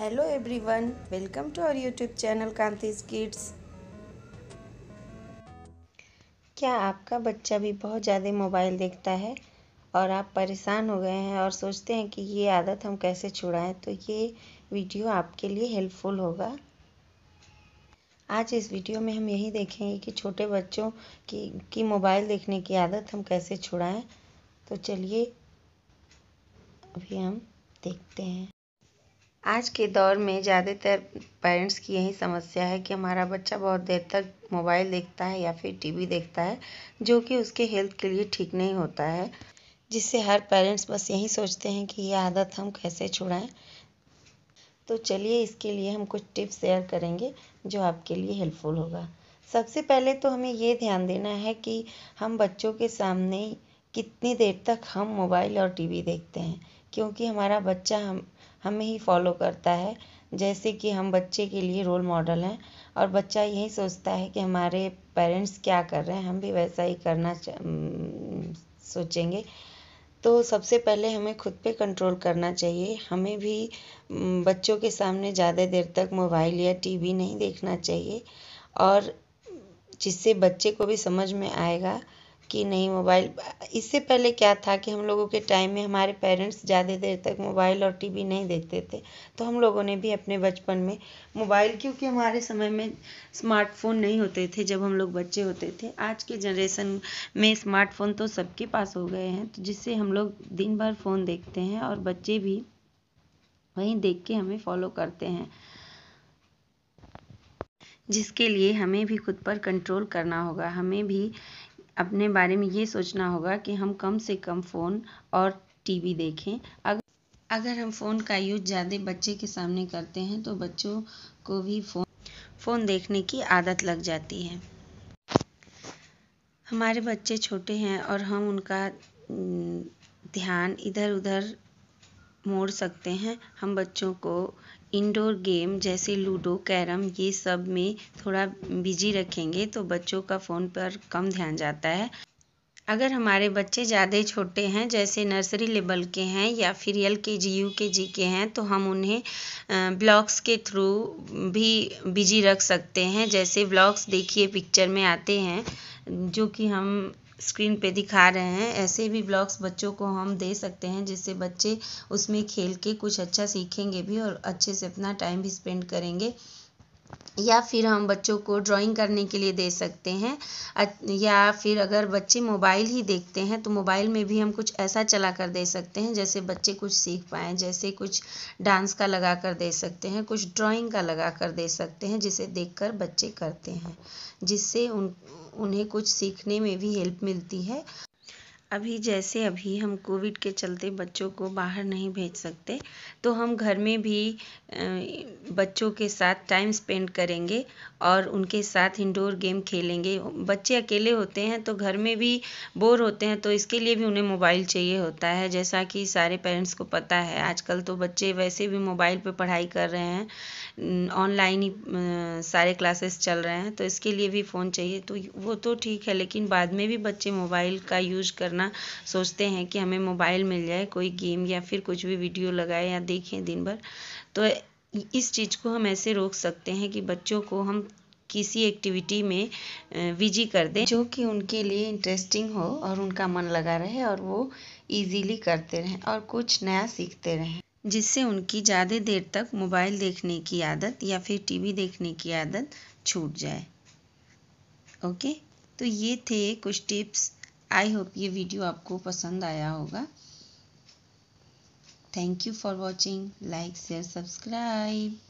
hello everyone welcome to our YouTube channel कांतिज kids क्या आपका बच्चा भी बहुत ज़्यादा मोबाइल देखता है और आप परेशान हो गए हैं और सोचते हैं कि ये आदत हम कैसे छुड़ाएं तो ये वीडियो आपके लिए हेल्पफुल होगा आज इस वीडियो में हम यही देखेंगे कि छोटे बच्चों की की मोबाइल देखने की आदत हम कैसे छुड़ाएं तो चलिए अभी हम देखते हैं आज के दौर में ज़्यादातर पेरेंट्स की यही समस्या है कि हमारा बच्चा बहुत देर तक मोबाइल देखता है या फिर टी वी देखता है जो कि उसके हेल्थ के लिए ठीक नहीं होता है जिससे हर पेरेंट्स बस यही सोचते हैं कि ये आदत हम कैसे छुड़ाएं तो चलिए इसके लिए हम कुछ टिप्स शेयर करेंगे जो आपके लिए हेल्पफुल होगा सबसे पहले तो हमें ये ध्यान देना है कि हम बच्चों के सामने कितनी देर तक हम मोबाइल और टी वी देखते हैं क्योंकि हमारा बच्चा हम हमें ही फॉलो करता है जैसे कि हम बच्चे के लिए रोल मॉडल हैं और बच्चा यही सोचता है कि हमारे पेरेंट्स क्या कर रहे हैं हम भी वैसा ही करना सोचेंगे तो सबसे पहले हमें खुद पे कंट्रोल करना चाहिए हमें भी बच्चों के सामने ज़्यादा देर तक मोबाइल या टीवी नहीं देखना चाहिए और जिससे बच्चे को भी समझ में आएगा कि नहीं मोबाइल इससे पहले क्या था कि हम लोगों के टाइम में हमारे पेरेंट्स ज़्यादा देर तक मोबाइल और टी वी नहीं देखते थे तो हम लोगों ने भी अपने बचपन में मोबाइल क्योंकि हमारे समय में स्मार्टफोन नहीं होते थे जब हम लोग बच्चे होते थे आज के जनरेशन में स्मार्टफोन तो सबके पास हो गए हैं तो जिससे हम लोग दिन भर फ़ोन देखते हैं और बच्चे भी वहीं देख के हमें फॉलो करते हैं जिसके लिए हमें भी खुद पर कंट्रोल करना होगा हमें भी अपने बारे में ये सोचना होगा कि हम कम से कम फ़ोन और टीवी देखें अगर अगर हम फ़ोन का यूज ज़्यादा बच्चे के सामने करते हैं तो बच्चों को भी फ़ोन फ़ोन देखने की आदत लग जाती है हमारे बच्चे छोटे हैं और हम उनका ध्यान इधर उधर मोड़ सकते हैं हम बच्चों को इंडोर गेम जैसे लूडो कैरम ये सब में थोड़ा बिजी रखेंगे तो बच्चों का फ़ोन पर कम ध्यान जाता है अगर हमारे बच्चे ज़्यादा छोटे हैं जैसे नर्सरी लेवल के हैं या फिर एल के जी यू के जी के हैं तो हम उन्हें ब्लॉग्स के थ्रू भी बिजी रख सकते हैं जैसे ब्लॉग्स देखिए पिक्चर में आते हैं जो कि हम स्क्रीन पे दिखा रहे हैं ऐसे भी ब्लॉग्स बच्चों को हम दे सकते हैं जिससे बच्चे उसमें खेल के कुछ अच्छा सीखेंगे भी और अच्छे से अपना टाइम भी स्पेंड करेंगे या फिर हम बच्चों को ड्राइंग करने के लिए दे सकते हैं या फिर अगर बच्चे मोबाइल ही देखते हैं तो मोबाइल में भी हम कुछ ऐसा चला कर दे सकते हैं जैसे बच्चे कुछ सीख पाएँ जैसे कुछ डांस का लगा कर दे सकते हैं कुछ ड्राइंग का लगा कर दे सकते हैं जिसे देखकर बच्चे करते हैं जिससे उन उन्हें कुछ सीखने में भी हेल्प मिलती है अभी जैसे अभी हम कोविड के चलते बच्चों को बाहर नहीं भेज सकते तो हम घर में भी बच्चों के साथ टाइम स्पेंड करेंगे और उनके साथ इंडोर गेम खेलेंगे बच्चे अकेले होते हैं तो घर में भी बोर होते हैं तो इसके लिए भी उन्हें मोबाइल चाहिए होता है जैसा कि सारे पेरेंट्स को पता है आजकल तो बच्चे वैसे भी मोबाइल पर पढ़ाई कर रहे हैं ऑनलाइन ही सारे क्लासेस चल रहे हैं तो इसके लिए भी फ़ोन चाहिए तो वो तो ठीक है लेकिन बाद में भी बच्चे मोबाइल का यूज करना सोचते हैं कि हमें मोबाइल मिल जाए कोई गेम या फिर कुछ भी वीडियो लगाए या देखें दिन भर तो इस चीज़ को हम ऐसे रोक सकते हैं कि बच्चों को हम किसी एक्टिविटी में विजी कर दें जो कि उनके लिए इंटरेस्टिंग हो और उनका मन लगा रहे और वो इजीली करते रहें और कुछ नया सीखते रहें जिससे उनकी ज़्यादा देर तक मोबाइल देखने की आदत या फिर टीवी देखने की आदत छूट जाए ओके तो ये थे कुछ टिप्स आई होप ये वीडियो आपको पसंद आया होगा thank you for watching like share subscribe